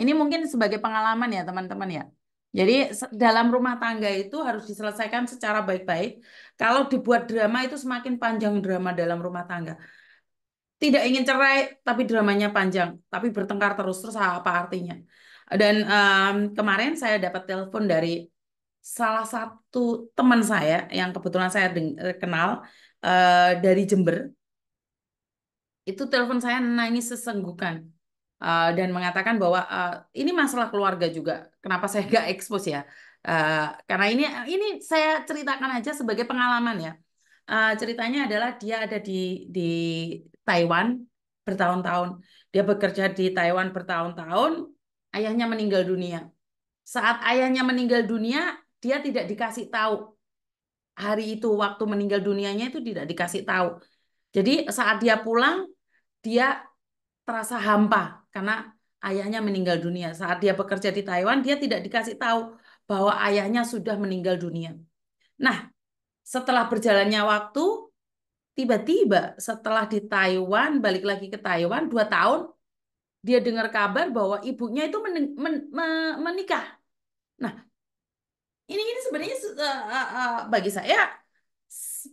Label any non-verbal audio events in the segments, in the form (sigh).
Ini mungkin sebagai pengalaman ya teman-teman ya. Jadi dalam rumah tangga itu harus diselesaikan secara baik-baik. Kalau dibuat drama itu semakin panjang drama dalam rumah tangga. Tidak ingin cerai tapi dramanya panjang, tapi bertengkar terus-terus apa artinya? Dan um, kemarin saya dapat telepon dari salah satu teman saya yang kebetulan saya eh, kenal uh, dari Jember. Itu telepon saya nangis sesenggukan uh, dan mengatakan bahwa uh, ini masalah keluarga juga. Kenapa saya (laughs) gak expose ya? Uh, karena ini ini saya ceritakan aja sebagai pengalaman ya. Uh, ceritanya adalah dia ada di di Taiwan bertahun-tahun. Dia bekerja di Taiwan bertahun-tahun. Ayahnya meninggal dunia. Saat ayahnya meninggal dunia, dia tidak dikasih tahu hari itu waktu meninggal dunianya itu tidak dikasih tahu. Jadi saat dia pulang, dia terasa hampa karena ayahnya meninggal dunia. Saat dia bekerja di Taiwan, dia tidak dikasih tahu bahwa ayahnya sudah meninggal dunia. Nah, setelah berjalannya waktu, tiba-tiba setelah di Taiwan, balik lagi ke Taiwan, dua tahun, dia dengar kabar bahwa ibunya itu men men men menikah. Nah, ini, ini sebenarnya uh, uh, bagi saya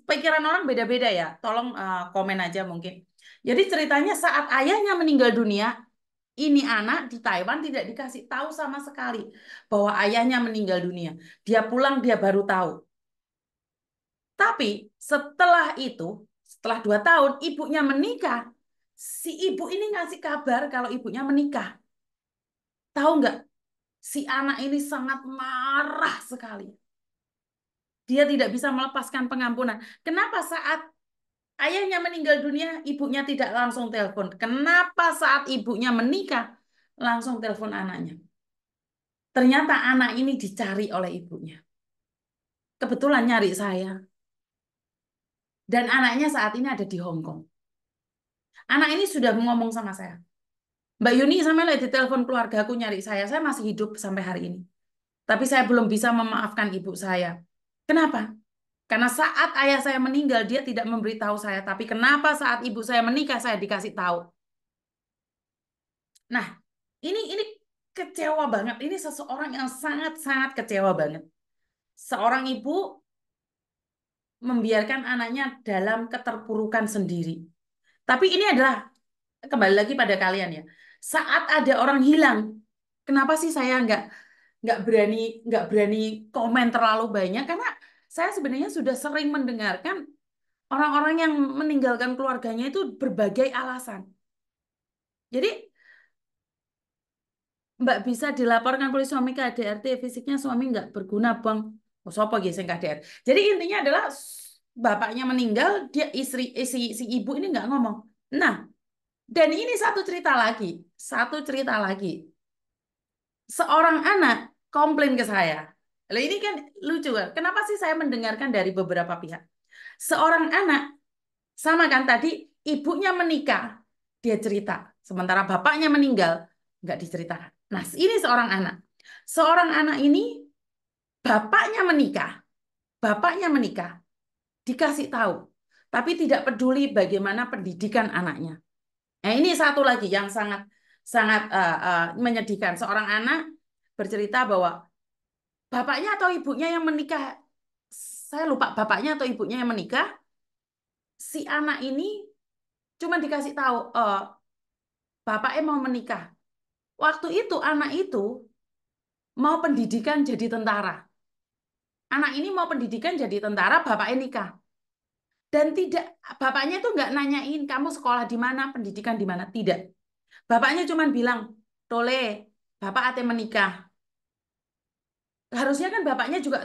pikiran orang beda-beda ya. Tolong uh, komen aja mungkin. Jadi ceritanya saat ayahnya meninggal dunia, ini anak di Taiwan tidak dikasih tahu sama sekali bahwa ayahnya meninggal dunia. Dia pulang, dia baru tahu. Tapi setelah itu, setelah dua tahun, ibunya menikah. Si ibu ini ngasih kabar kalau ibunya menikah. Tahu nggak? Si anak ini sangat marah sekali. Dia tidak bisa melepaskan pengampunan. Kenapa saat Ayahnya meninggal dunia, ibunya tidak langsung telepon. Kenapa saat ibunya menikah langsung telepon anaknya? Ternyata anak ini dicari oleh ibunya. Kebetulan nyari saya. Dan anaknya saat ini ada di Hong Kong. Anak ini sudah ngomong sama saya. Mbak Yuni sama lagi telepon keluarga aku nyari saya. Saya masih hidup sampai hari ini. Tapi saya belum bisa memaafkan ibu saya. Kenapa? Karena saat ayah saya meninggal, dia tidak memberitahu saya. Tapi kenapa saat ibu saya menikah, saya dikasih tahu. Nah, ini ini kecewa banget. Ini seseorang yang sangat-sangat kecewa banget. Seorang ibu membiarkan anaknya dalam keterpurukan sendiri. Tapi ini adalah, kembali lagi pada kalian ya, saat ada orang hilang, kenapa sih saya nggak nggak berani nggak berani komen terlalu banyak karena saya sebenarnya sudah sering mendengarkan orang-orang yang meninggalkan keluarganya itu berbagai alasan. Jadi Mbak bisa dilaporkan polisi suami ke adrt fisiknya suami nggak berguna bang. Oh, sopo ke ADRT. Jadi intinya adalah bapaknya meninggal, dia istri eh, si, si ibu ini nggak ngomong. Nah, dan ini satu cerita lagi, satu cerita lagi. Seorang anak komplain ke saya, Nah, ini kan lucu kan? Kenapa sih saya mendengarkan dari beberapa pihak? Seorang anak sama kan tadi ibunya menikah dia cerita, sementara bapaknya meninggal nggak diceritakan. Nah, ini seorang anak. Seorang anak ini bapaknya menikah, bapaknya menikah, dikasih tahu, tapi tidak peduli bagaimana pendidikan anaknya. Nah, ini satu lagi yang sangat sangat uh, uh, menyedihkan. Seorang anak bercerita bahwa bapaknya atau ibunya yang menikah saya lupa bapaknya atau ibunya yang menikah si anak ini cuma dikasih tahu uh, bapaknya mau menikah waktu itu anak itu mau pendidikan jadi tentara anak ini mau pendidikan jadi tentara bapaknya nikah dan tidak bapaknya itu nggak nanyain kamu sekolah di mana pendidikan di mana tidak bapaknya cuma bilang tole bapak ate menikah harusnya kan bapaknya juga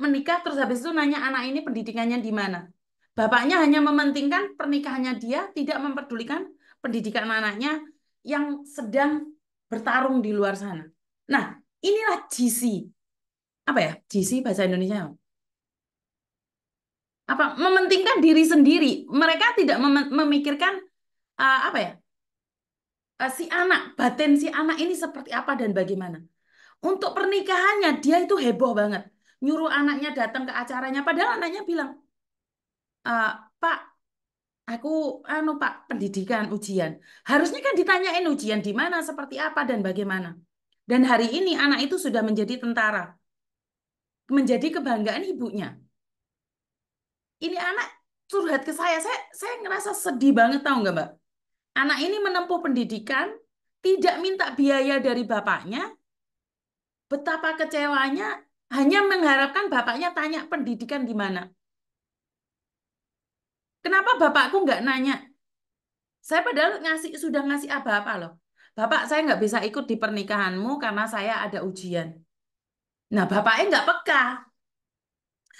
menikah terus habis itu nanya anak ini pendidikannya di mana. Bapaknya hanya mementingkan pernikahannya dia, tidak memperdulikan pendidikan anaknya yang sedang bertarung di luar sana. Nah, inilah GC. Apa ya? GC bahasa Indonesia apa? mementingkan diri sendiri. Mereka tidak mem memikirkan uh, apa ya? Uh, si anak, batin si anak ini seperti apa dan bagaimana. Untuk pernikahannya dia itu heboh banget. Nyuruh anaknya datang ke acaranya padahal anaknya bilang, e, "Pak, aku anu Pak, pendidikan ujian." Harusnya kan ditanyain ujian di mana, seperti apa dan bagaimana. Dan hari ini anak itu sudah menjadi tentara. Menjadi kebanggaan ibunya. Ini anak curhat ke saya, saya saya ngerasa sedih banget tau nggak Mbak? Anak ini menempuh pendidikan, tidak minta biaya dari bapaknya, betapa kecewanya hanya mengharapkan bapaknya tanya pendidikan di mana. Kenapa bapakku nggak nanya? Saya padahal ngasih sudah ngasih apa-apa loh. Bapak saya nggak bisa ikut di pernikahanmu karena saya ada ujian. Nah bapaknya nggak peka.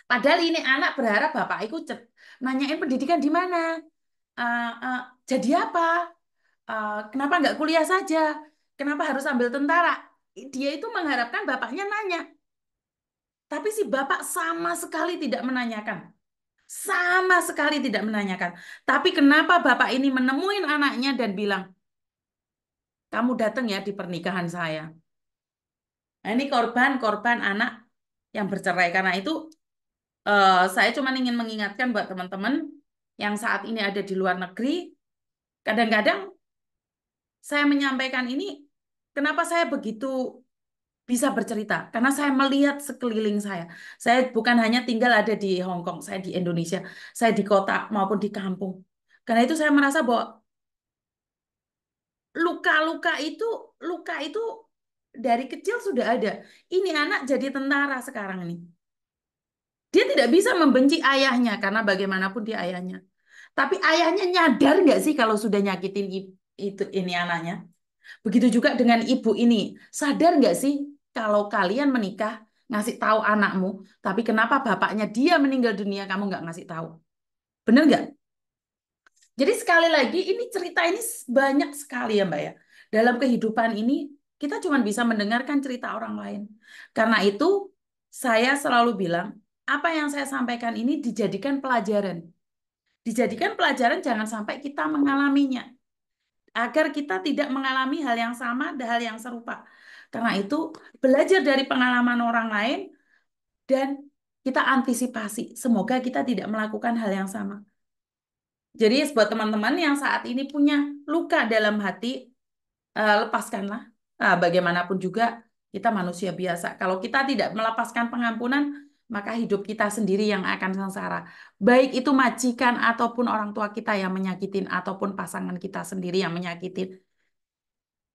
Padahal ini anak berharap bapak ikut nanyain pendidikan di mana, uh, uh, jadi apa, uh, kenapa nggak kuliah saja, kenapa harus ambil tentara dia itu mengharapkan bapaknya nanya. Tapi si bapak sama sekali tidak menanyakan. Sama sekali tidak menanyakan. Tapi kenapa bapak ini menemuin anaknya dan bilang, kamu datang ya di pernikahan saya. Nah, ini korban-korban anak yang bercerai. Karena itu uh, saya cuma ingin mengingatkan buat teman-teman yang saat ini ada di luar negeri, kadang-kadang saya menyampaikan ini kenapa saya begitu bisa bercerita karena saya melihat sekeliling saya. Saya bukan hanya tinggal ada di Hong Kong, saya di Indonesia, saya di kota maupun di kampung. Karena itu saya merasa bahwa luka-luka itu luka itu dari kecil sudah ada. Ini anak jadi tentara sekarang ini. Dia tidak bisa membenci ayahnya karena bagaimanapun dia ayahnya. Tapi ayahnya nyadar nggak sih kalau sudah nyakitin itu ini anaknya? Begitu juga dengan ibu ini. Sadar nggak sih kalau kalian menikah ngasih tahu anakmu, tapi kenapa bapaknya dia meninggal dunia kamu nggak ngasih tahu? benar nggak? Jadi sekali lagi ini cerita ini banyak sekali ya Mbak ya. Dalam kehidupan ini kita cuma bisa mendengarkan cerita orang lain. Karena itu saya selalu bilang apa yang saya sampaikan ini dijadikan pelajaran. Dijadikan pelajaran jangan sampai kita mengalaminya agar kita tidak mengalami hal yang sama, dan hal yang serupa. Karena itu, belajar dari pengalaman orang lain dan kita antisipasi. Semoga kita tidak melakukan hal yang sama. Jadi buat teman-teman yang saat ini punya luka dalam hati, eh, lepaskanlah. Eh, bagaimanapun juga kita manusia biasa. Kalau kita tidak melepaskan pengampunan, maka hidup kita sendiri yang akan sengsara. Baik itu majikan ataupun orang tua kita yang menyakitin ataupun pasangan kita sendiri yang menyakitin.